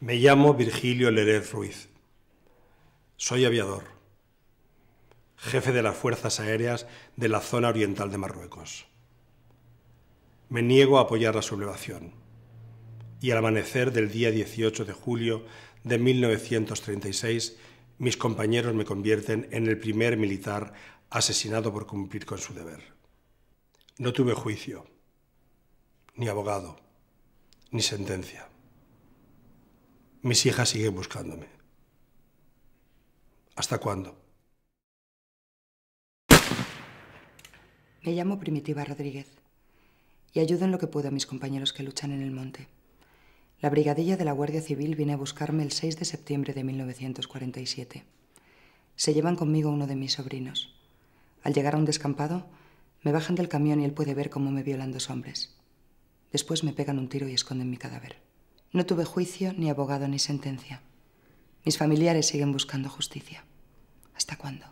Me llamo Virgilio Lerez Ruiz. Soy aviador, jefe de las Fuerzas Aéreas de la zona oriental de Marruecos. Me niego a apoyar la sublevación y al amanecer del día 18 de julio de 1936 mis compañeros me convierten en el primer militar asesinado por cumplir con su deber. No tuve juicio, ni abogado, ni sentencia mis hijas siguen buscándome. ¿Hasta cuándo? Me llamo Primitiva Rodríguez y ayudo en lo que puedo a mis compañeros que luchan en el monte. La brigadilla de la Guardia Civil viene a buscarme el 6 de septiembre de 1947. Se llevan conmigo uno de mis sobrinos. Al llegar a un descampado, me bajan del camión y él puede ver cómo me violan dos hombres. Después me pegan un tiro y esconden mi cadáver. No tuve juicio, ni abogado, ni sentencia. Mis familiares siguen buscando justicia. ¿Hasta cuándo?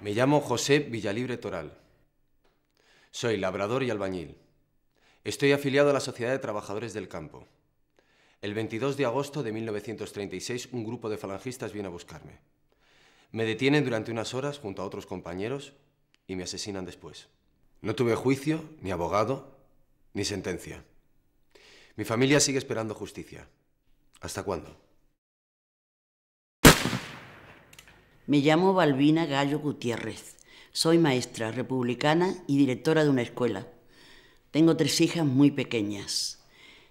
Me llamo José Villalibre Toral. Soy labrador y albañil. Estoy afiliado a la Sociedad de Trabajadores del Campo. El 22 de agosto de 1936 un grupo de falangistas viene a buscarme. Me detienen durante unas horas junto a otros compañeros y me asesinan después. No tuve juicio, ni abogado, ni sentencia. Mi familia sigue esperando justicia. ¿Hasta cuándo? Me llamo Balbina Gallo Gutiérrez. Soy maestra republicana y directora de una escuela. Tengo tres hijas muy pequeñas.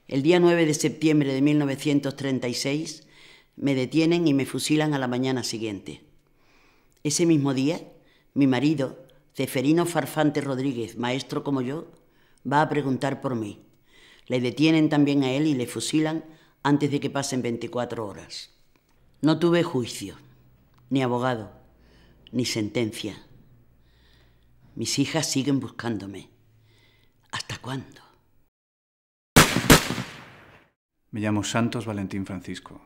El día 9 de septiembre de 1936 me detienen y me fusilan a la mañana siguiente. Ese mismo día, mi marido, Ceferino Farfante Rodríguez, maestro como yo, va a preguntar por mí. Le detienen también a él y le fusilan antes de que pasen 24 horas. No tuve juicio, ni abogado, ni sentencia. Mis hijas siguen buscándome. ¿Hasta cuándo? Me llamo Santos Valentín Francisco.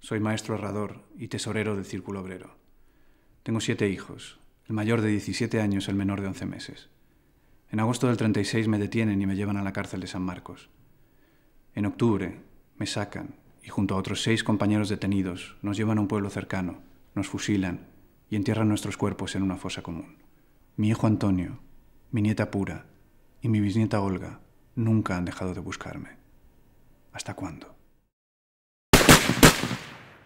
Soy maestro herrador y tesorero del Círculo Obrero. Tengo siete hijos, el mayor de 17 años, el menor de 11 meses. En agosto del 36 me detienen y me llevan a la cárcel de San Marcos. En octubre me sacan y junto a otros seis compañeros detenidos nos llevan a un pueblo cercano, nos fusilan y entierran nuestros cuerpos en una fosa común. Mi hijo Antonio, mi nieta Pura y mi bisnieta Olga nunca han dejado de buscarme. ¿Hasta cuándo?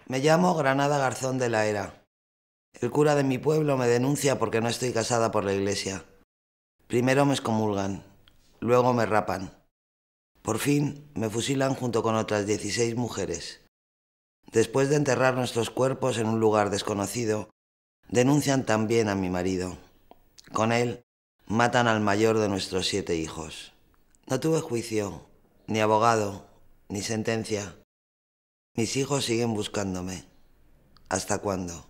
Me llamo Granada Garzón de la Era. El cura de mi pueblo me denuncia porque no estoy casada por la iglesia. Primero me excomulgan, luego me rapan. Por fin me fusilan junto con otras 16 mujeres. Después de enterrar nuestros cuerpos en un lugar desconocido, denuncian también a mi marido. Con él matan al mayor de nuestros siete hijos. No tuve juicio, ni abogado, ni sentencia. Mis hijos siguen buscándome. ¿Hasta cuándo?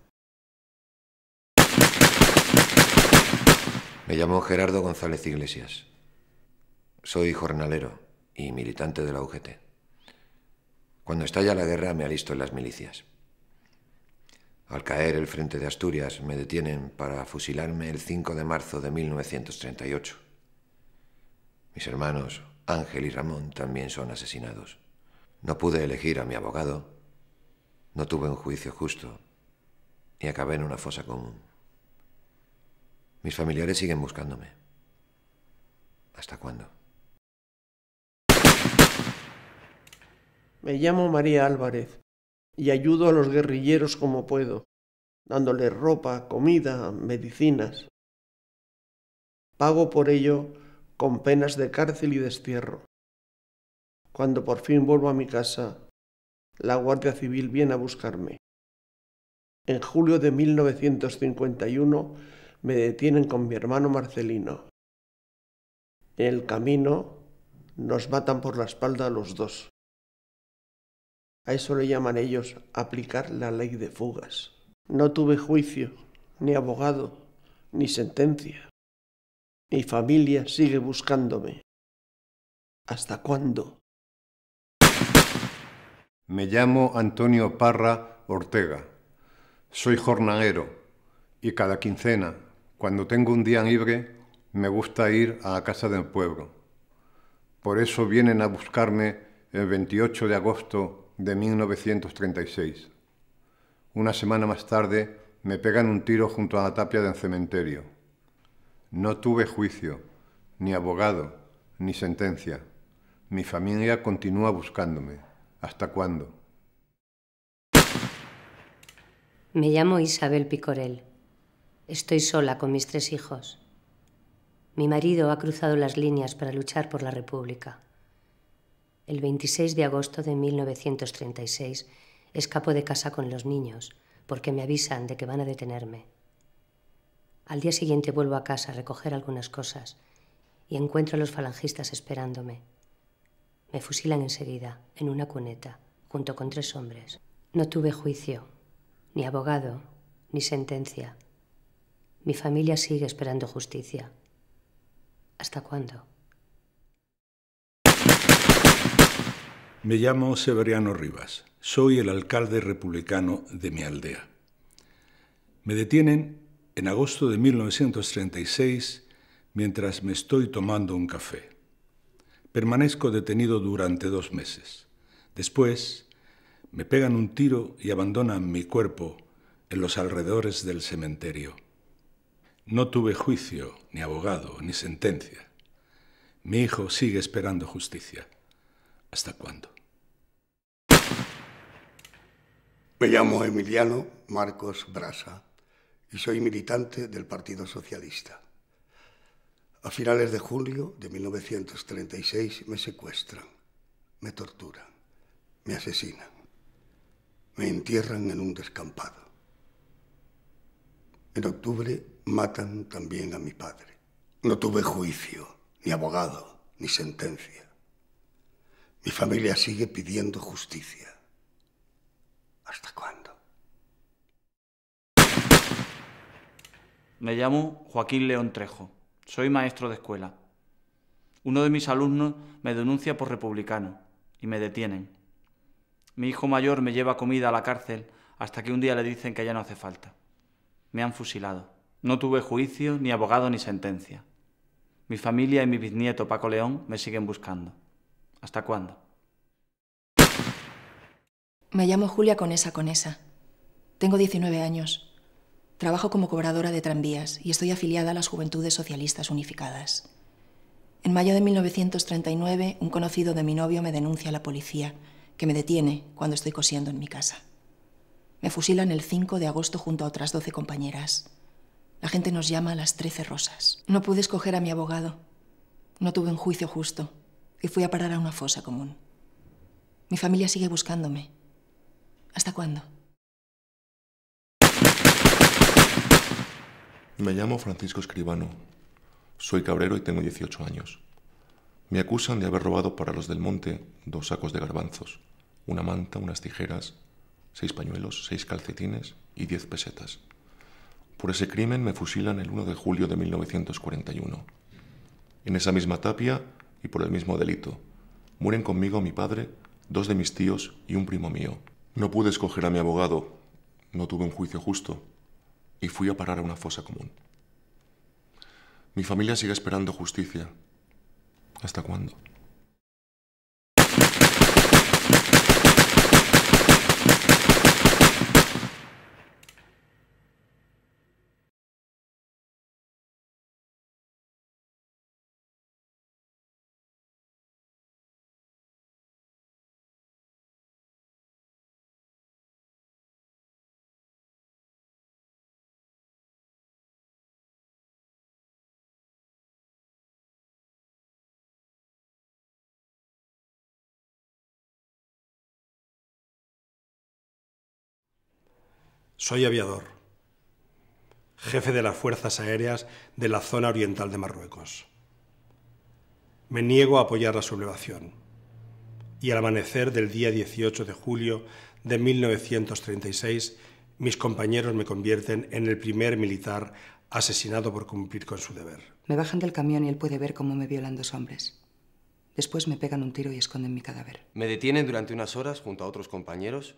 Me llamo Gerardo González Iglesias. Soy jornalero y militante de la UGT. Cuando estalla la guerra me alisto en las milicias. Al caer el frente de Asturias me detienen para fusilarme el 5 de marzo de 1938. Mis hermanos Ángel y Ramón también son asesinados. No pude elegir a mi abogado, no tuve un juicio justo y acabé en una fosa común. Mis familiares siguen buscándome. ¿Hasta cuándo? Me llamo María Álvarez y ayudo a los guerrilleros como puedo, dándoles ropa, comida, medicinas. Pago por ello con penas de cárcel y destierro. Cuando por fin vuelvo a mi casa, la Guardia Civil viene a buscarme. En julio de 1951 me detienen con mi hermano Marcelino. En el camino nos matan por la espalda los dos. A eso le llaman ellos aplicar la ley de fugas. No tuve juicio, ni abogado, ni sentencia. Mi familia sigue buscándome. ¿Hasta cuándo? Me llamo Antonio Parra Ortega. Soy jornalero y cada quincena cuando tengo un día libre, me gusta ir a la casa del pueblo. Por eso vienen a buscarme el 28 de agosto de 1936. Una semana más tarde, me pegan un tiro junto a la tapia del cementerio. No tuve juicio, ni abogado, ni sentencia. Mi familia continúa buscándome. ¿Hasta cuándo? Me llamo Isabel Picorel. Estoy sola con mis tres hijos. Mi marido ha cruzado las líneas para luchar por la República. El 26 de agosto de 1936 escapo de casa con los niños porque me avisan de que van a detenerme. Al día siguiente vuelvo a casa a recoger algunas cosas y encuentro a los falangistas esperándome. Me fusilan enseguida, en una cuneta, junto con tres hombres. No tuve juicio, ni abogado, ni sentencia. Mi familia sigue esperando justicia. ¿Hasta cuándo? Me llamo Severiano Rivas. Soy el alcalde republicano de mi aldea. Me detienen en agosto de 1936 mientras me estoy tomando un café. Permanezco detenido durante dos meses. Después, me pegan un tiro y abandonan mi cuerpo en los alrededores del cementerio. No tuve juicio, ni abogado, ni sentencia. Mi hijo sigue esperando justicia. ¿Hasta cuándo? Me llamo Emiliano Marcos Brasa y soy militante del Partido Socialista. A finales de julio de 1936 me secuestran, me torturan, me asesinan, me entierran en un descampado. En octubre matan también a mi padre. No tuve juicio, ni abogado, ni sentencia. Mi familia sigue pidiendo justicia. ¿Hasta cuándo? Me llamo Joaquín León Trejo. Soy maestro de escuela. Uno de mis alumnos me denuncia por republicano y me detienen. Mi hijo mayor me lleva comida a la cárcel hasta que un día le dicen que ya no hace falta. Me han fusilado. No tuve juicio, ni abogado, ni sentencia. Mi familia y mi bisnieto Paco León me siguen buscando. ¿Hasta cuándo? Me llamo Julia Conesa Conesa. Tengo 19 años. Trabajo como cobradora de tranvías y estoy afiliada a las Juventudes Socialistas Unificadas. En mayo de 1939, un conocido de mi novio me denuncia a la policía, que me detiene cuando estoy cosiendo en mi casa. Me fusilan el 5 de agosto junto a otras 12 compañeras. La gente nos llama las trece rosas. No pude escoger a mi abogado. No tuve un juicio justo y fui a parar a una fosa común. Mi familia sigue buscándome. ¿Hasta cuándo? Me llamo Francisco Escribano. Soy cabrero y tengo 18 años. Me acusan de haber robado para los del monte dos sacos de garbanzos, una manta, unas tijeras, seis pañuelos, seis calcetines y diez pesetas. Por ese crimen me fusilan el 1 de julio de 1941. En esa misma tapia y por el mismo delito, mueren conmigo mi padre, dos de mis tíos y un primo mío. No pude escoger a mi abogado, no tuve un juicio justo y fui a parar a una fosa común. Mi familia sigue esperando justicia. ¿Hasta cuándo? Soy aviador, jefe de las Fuerzas Aéreas de la zona oriental de Marruecos. Me niego a apoyar la sublevación. Y al amanecer del día 18 de julio de 1936, mis compañeros me convierten en el primer militar asesinado por cumplir con su deber. Me bajan del camión y él puede ver cómo me violan dos hombres. Después me pegan un tiro y esconden mi cadáver. Me detienen durante unas horas junto a otros compañeros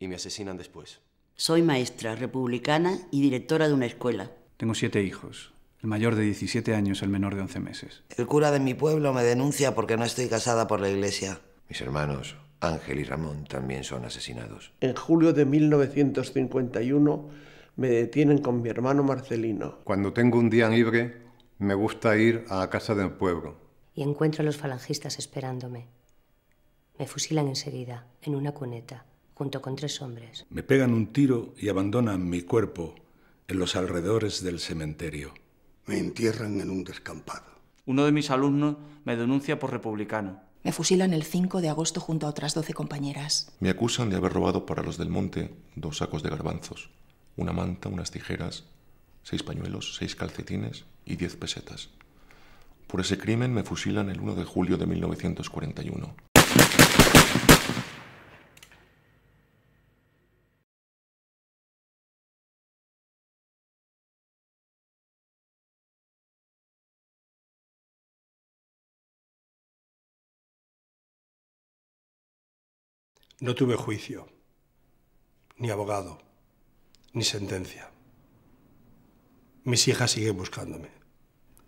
y me asesinan después. Soy maestra republicana y directora de una escuela. Tengo siete hijos. El mayor de 17 años, el menor de 11 meses. El cura de mi pueblo me denuncia porque no estoy casada por la iglesia. Mis hermanos, Ángel y Ramón, también son asesinados. En julio de 1951 me detienen con mi hermano Marcelino. Cuando tengo un día libre, me gusta ir a casa del pueblo. Y encuentro a los falangistas esperándome. Me fusilan enseguida, en una cuneta junto con tres hombres. Me pegan un tiro y abandonan mi cuerpo en los alrededores del cementerio. Me entierran en un descampado. Uno de mis alumnos me denuncia por republicano. Me fusilan el 5 de agosto junto a otras 12 compañeras. Me acusan de haber robado para los del monte dos sacos de garbanzos, una manta, unas tijeras, seis pañuelos, seis calcetines y diez pesetas. Por ese crimen me fusilan el 1 de julio de 1941. No tuve juicio, ni abogado, ni sentencia. Mis hijas siguen buscándome.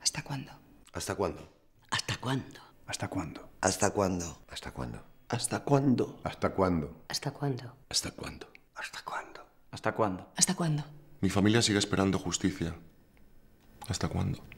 ¿Hasta cuándo? ¿Hasta cuándo? ¿Hasta cuándo? ¿Hasta cuándo? ¿Hasta cuándo? ¿Hasta cuándo? ¿Hasta cuándo? ¿Hasta cuándo? ¿Hasta cuándo? ¿Hasta cuándo? ¿Hasta cuándo? ¿Hasta cuándo? ¿Hasta cuándo? Mi familia sigue esperando justicia. ¿Hasta cuándo?